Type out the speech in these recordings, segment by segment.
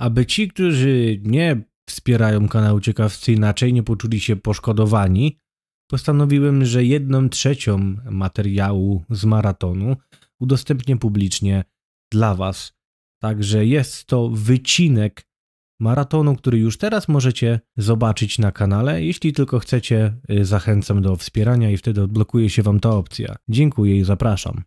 aby ci, którzy nie wspierają kanału Ciekawcy inaczej, nie poczuli się poszkodowani, postanowiłem, że jedną trzecią materiału z maratonu udostępnię publicznie dla Was. Także jest to wycinek maratonu, który już teraz możecie zobaczyć na kanale. Jeśli tylko chcecie, y, zachęcam do wspierania i wtedy odblokuje się Wam ta opcja. Dziękuję i zapraszam.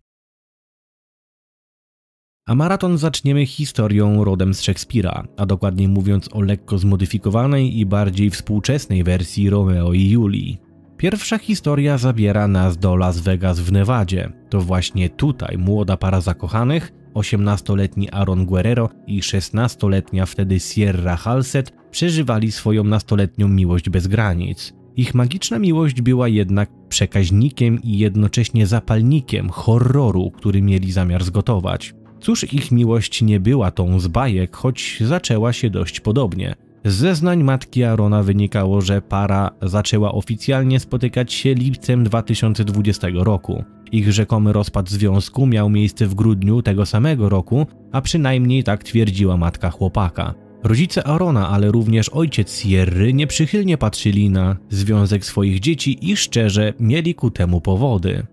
A maraton zaczniemy historią rodem z Szekspira, a dokładniej mówiąc o lekko zmodyfikowanej i bardziej współczesnej wersji Romeo i Julii. Pierwsza historia zabiera nas do Las Vegas w Nevadzie. To właśnie tutaj młoda para zakochanych 18-letni Aaron Guerrero i 16-letnia wtedy Sierra Halset przeżywali swoją nastoletnią miłość bez granic. Ich magiczna miłość była jednak przekaźnikiem i jednocześnie zapalnikiem horroru, który mieli zamiar zgotować. Cóż ich miłość nie była tą z bajek, choć zaczęła się dość podobnie. Z zeznań matki Arona wynikało, że para zaczęła oficjalnie spotykać się lipcem 2020 roku. Ich rzekomy rozpad związku miał miejsce w grudniu tego samego roku, a przynajmniej tak twierdziła matka chłopaka. Rodzice Arona, ale również ojciec Sierry nieprzychylnie patrzyli na związek swoich dzieci i szczerze mieli ku temu powody.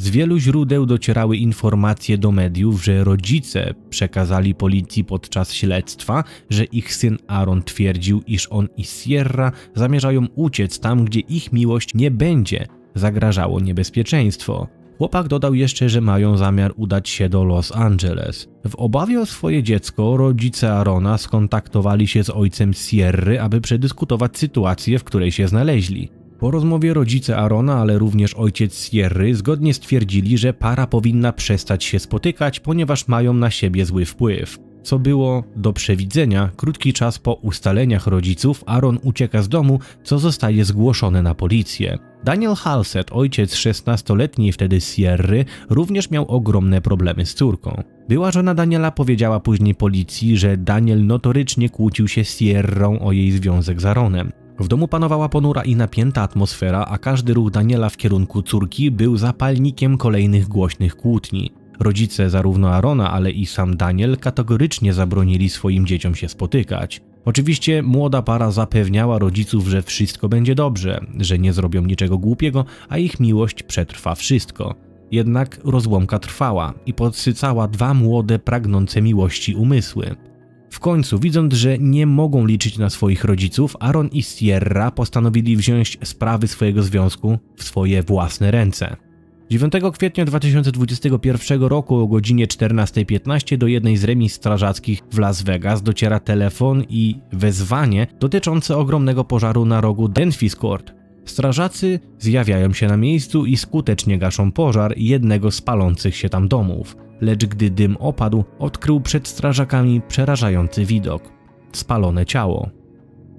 Z wielu źródeł docierały informacje do mediów, że rodzice przekazali policji podczas śledztwa, że ich syn Aaron twierdził, iż on i Sierra zamierzają uciec tam, gdzie ich miłość nie będzie zagrażało niebezpieczeństwo. Chłopak dodał jeszcze, że mają zamiar udać się do Los Angeles. W obawie o swoje dziecko rodzice Arona skontaktowali się z ojcem Sierry, aby przedyskutować sytuację, w której się znaleźli. Po rozmowie rodzice Arona, ale również ojciec Sierry zgodnie stwierdzili, że para powinna przestać się spotykać, ponieważ mają na siebie zły wpływ. Co było do przewidzenia, krótki czas po ustaleniach rodziców Aaron ucieka z domu, co zostaje zgłoszone na policję. Daniel Halset, ojciec 16-letniej wtedy Sierry, również miał ogromne problemy z córką. Była żona Daniela powiedziała później policji, że Daniel notorycznie kłócił się z Sierrą o jej związek z Aaronem. W domu panowała ponura i napięta atmosfera, a każdy ruch Daniela w kierunku córki był zapalnikiem kolejnych głośnych kłótni. Rodzice zarówno Arona, ale i sam Daniel kategorycznie zabronili swoim dzieciom się spotykać. Oczywiście młoda para zapewniała rodziców, że wszystko będzie dobrze, że nie zrobią niczego głupiego, a ich miłość przetrwa wszystko. Jednak rozłomka trwała i podsycała dwa młode, pragnące miłości umysły. W końcu, widząc, że nie mogą liczyć na swoich rodziców, Aaron i Sierra postanowili wziąć sprawy swojego związku w swoje własne ręce. 9 kwietnia 2021 roku o godzinie 14.15 do jednej z remis strażackich w Las Vegas dociera telefon i wezwanie dotyczące ogromnego pożaru na rogu Denfis Court. Strażacy zjawiają się na miejscu i skutecznie gaszą pożar jednego z palących się tam domów lecz gdy dym opadł, odkrył przed strażakami przerażający widok spalone ciało.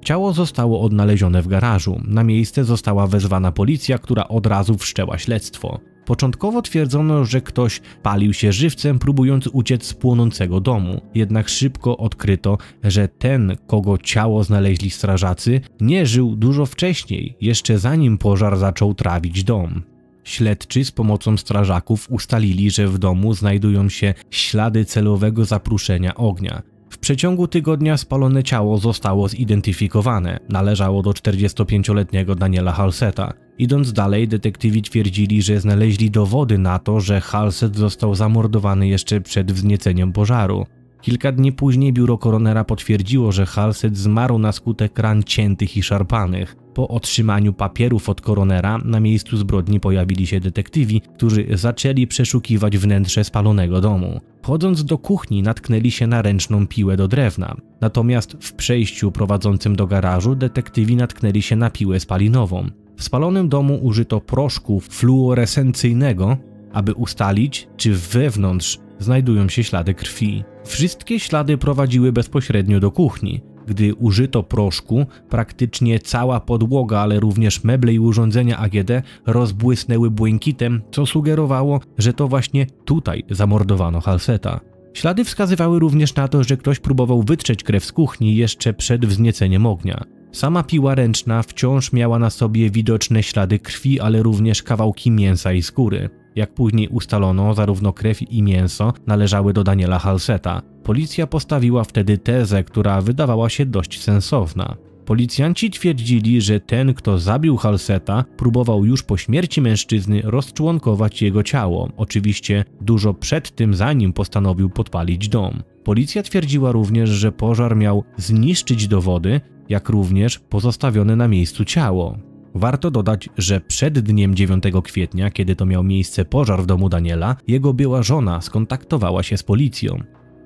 Ciało zostało odnalezione w garażu. Na miejsce została wezwana policja, która od razu wszczęła śledztwo. Początkowo twierdzono, że ktoś palił się żywcem, próbując uciec z płonącego domu. Jednak szybko odkryto, że ten, kogo ciało znaleźli strażacy, nie żył dużo wcześniej, jeszcze zanim pożar zaczął trawić dom. Śledczy z pomocą strażaków ustalili, że w domu znajdują się ślady celowego zapruszenia ognia. W przeciągu tygodnia spalone ciało zostało zidentyfikowane. Należało do 45-letniego Daniela Halseta. Idąc dalej, detektywi twierdzili, że znaleźli dowody na to, że Halset został zamordowany jeszcze przed wznieceniem pożaru. Kilka dni później biuro koronera potwierdziło, że Halset zmarł na skutek ran ciętych i szarpanych. Po otrzymaniu papierów od koronera na miejscu zbrodni pojawili się detektywi, którzy zaczęli przeszukiwać wnętrze spalonego domu. Chodząc do kuchni natknęli się na ręczną piłę do drewna, natomiast w przejściu prowadzącym do garażu detektywi natknęli się na piłę spalinową. W spalonym domu użyto proszku fluorescencyjnego, aby ustalić, czy wewnątrz znajdują się ślady krwi. Wszystkie ślady prowadziły bezpośrednio do kuchni. Gdy użyto proszku, praktycznie cała podłoga, ale również meble i urządzenia AGD rozbłysnęły błękitem, co sugerowało, że to właśnie tutaj zamordowano Halseta. Ślady wskazywały również na to, że ktoś próbował wytrzeć krew z kuchni jeszcze przed wznieceniem ognia. Sama piła ręczna wciąż miała na sobie widoczne ślady krwi, ale również kawałki mięsa i skóry. Jak później ustalono, zarówno krew i mięso należały do Daniela Halseta. Policja postawiła wtedy tezę, która wydawała się dość sensowna. Policjanci twierdzili, że ten, kto zabił Halseta, próbował już po śmierci mężczyzny rozczłonkować jego ciało, oczywiście dużo przed tym, zanim postanowił podpalić dom. Policja twierdziła również, że pożar miał zniszczyć dowody, jak również pozostawione na miejscu ciało. Warto dodać, że przed dniem 9 kwietnia, kiedy to miał miejsce pożar w domu Daniela, jego była żona skontaktowała się z policją.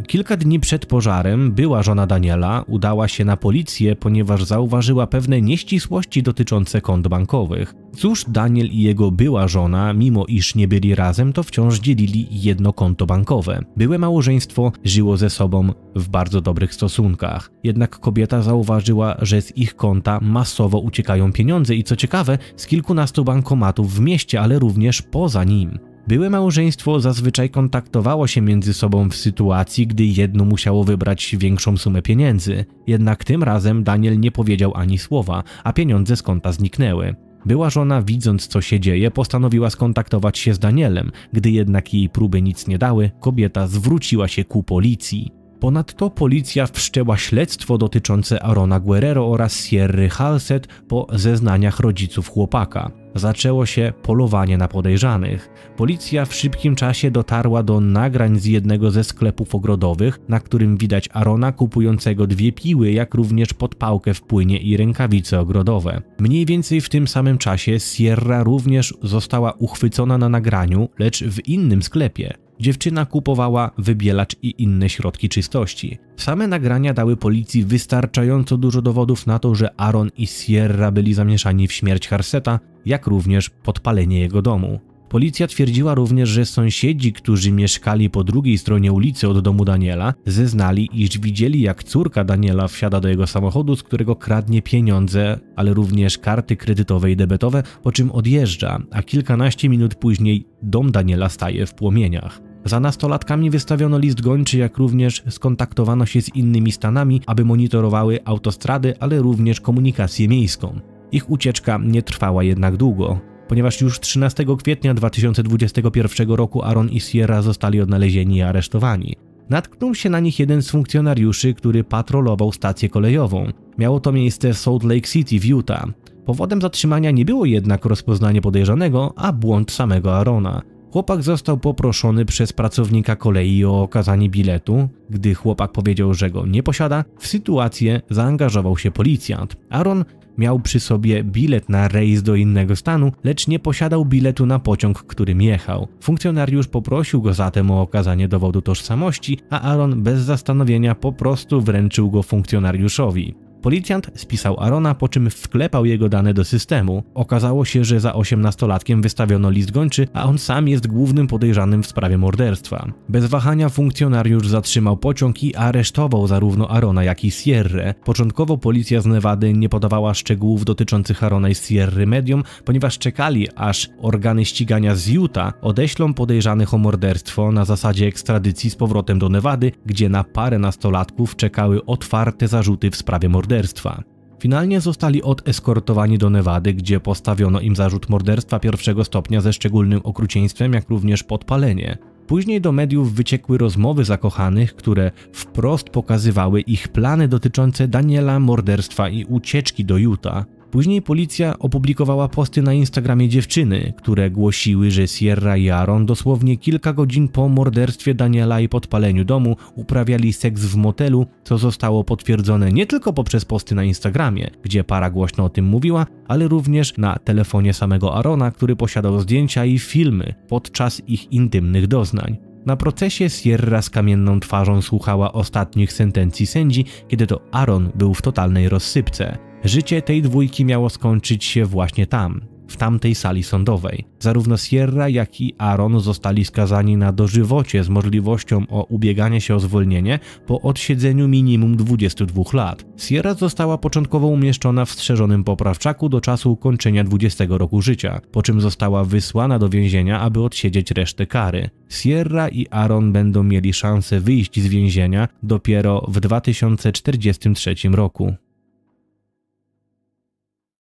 Kilka dni przed pożarem była żona Daniela udała się na policję, ponieważ zauważyła pewne nieścisłości dotyczące kont bankowych. Cóż Daniel i jego była żona, mimo iż nie byli razem, to wciąż dzielili jedno konto bankowe. Byłe małżeństwo żyło ze sobą w bardzo dobrych stosunkach. Jednak kobieta zauważyła, że z ich konta masowo uciekają pieniądze i co ciekawe, z kilkunastu bankomatów w mieście, ale również poza nim. Byłe małżeństwo zazwyczaj kontaktowało się między sobą w sytuacji, gdy jedno musiało wybrać większą sumę pieniędzy. Jednak tym razem Daniel nie powiedział ani słowa, a pieniądze z konta zniknęły. Była żona, widząc co się dzieje, postanowiła skontaktować się z Danielem. Gdy jednak jej próby nic nie dały, kobieta zwróciła się ku policji. Ponadto policja wszczęła śledztwo dotyczące Arona Guerrero oraz Sierry Halset po zeznaniach rodziców chłopaka. Zaczęło się polowanie na podejrzanych. Policja w szybkim czasie dotarła do nagrań z jednego ze sklepów ogrodowych, na którym widać Arona kupującego dwie piły, jak również podpałkę w płynie i rękawice ogrodowe. Mniej więcej w tym samym czasie Sierra również została uchwycona na nagraniu, lecz w innym sklepie. Dziewczyna kupowała wybielacz i inne środki czystości. Same nagrania dały policji wystarczająco dużo dowodów na to, że Aaron i Sierra byli zamieszani w śmierć Harseta, jak również podpalenie jego domu. Policja twierdziła również, że sąsiedzi, którzy mieszkali po drugiej stronie ulicy od domu Daniela, zeznali, iż widzieli jak córka Daniela wsiada do jego samochodu, z którego kradnie pieniądze, ale również karty kredytowe i debetowe, po czym odjeżdża, a kilkanaście minut później dom Daniela staje w płomieniach. Za nastolatkami wystawiono list gończy, jak również skontaktowano się z innymi stanami, aby monitorowały autostrady, ale również komunikację miejską. Ich ucieczka nie trwała jednak długo ponieważ już 13 kwietnia 2021 roku Aaron i Sierra zostali odnalezieni i aresztowani. Natknął się na nich jeden z funkcjonariuszy, który patrolował stację kolejową. Miało to miejsce w Salt Lake City w Utah. Powodem zatrzymania nie było jednak rozpoznanie podejrzanego, a błąd samego Arona. Chłopak został poproszony przez pracownika kolei o okazanie biletu. Gdy chłopak powiedział, że go nie posiada, w sytuację zaangażował się policjant. Aaron miał przy sobie bilet na rejs do innego stanu, lecz nie posiadał biletu na pociąg, którym jechał. Funkcjonariusz poprosił go zatem o okazanie dowodu tożsamości, a Aaron bez zastanowienia po prostu wręczył go funkcjonariuszowi. Policjant spisał Arona, po czym wklepał jego dane do systemu. Okazało się, że za osiemnastolatkiem wystawiono list gończy, a on sam jest głównym podejrzanym w sprawie morderstwa. Bez wahania funkcjonariusz zatrzymał pociąg i aresztował zarówno Arona, jak i Sierre. Początkowo policja z Nevady nie podawała szczegółów dotyczących Arona i Sierry mediom, ponieważ czekali, aż organy ścigania z Utah odeślą podejrzanych o morderstwo na zasadzie ekstradycji z powrotem do Nevady, gdzie na parę nastolatków czekały otwarte zarzuty w sprawie morderstwa morderstwa. Finalnie zostali odeskortowani do Nevady, gdzie postawiono im zarzut morderstwa pierwszego stopnia ze szczególnym okrucieństwem, jak również podpalenie. Później do mediów wyciekły rozmowy zakochanych, które wprost pokazywały ich plany dotyczące Daniela, morderstwa i ucieczki do Utah. Później policja opublikowała posty na Instagramie dziewczyny, które głosiły, że Sierra i Aaron dosłownie kilka godzin po morderstwie Daniela i podpaleniu domu uprawiali seks w motelu, co zostało potwierdzone nie tylko poprzez posty na Instagramie, gdzie para głośno o tym mówiła, ale również na telefonie samego Arona, który posiadał zdjęcia i filmy podczas ich intymnych doznań. Na procesie Sierra z kamienną twarzą słuchała ostatnich sentencji sędzi, kiedy to Aaron był w totalnej rozsypce. Życie tej dwójki miało skończyć się właśnie tam, w tamtej sali sądowej. Zarówno Sierra, jak i Aaron zostali skazani na dożywocie z możliwością o ubieganie się o zwolnienie po odsiedzeniu minimum 22 lat. Sierra została początkowo umieszczona w strzeżonym poprawczaku do czasu ukończenia 20 roku życia, po czym została wysłana do więzienia, aby odsiedzieć resztę kary. Sierra i Aaron będą mieli szansę wyjść z więzienia dopiero w 2043 roku.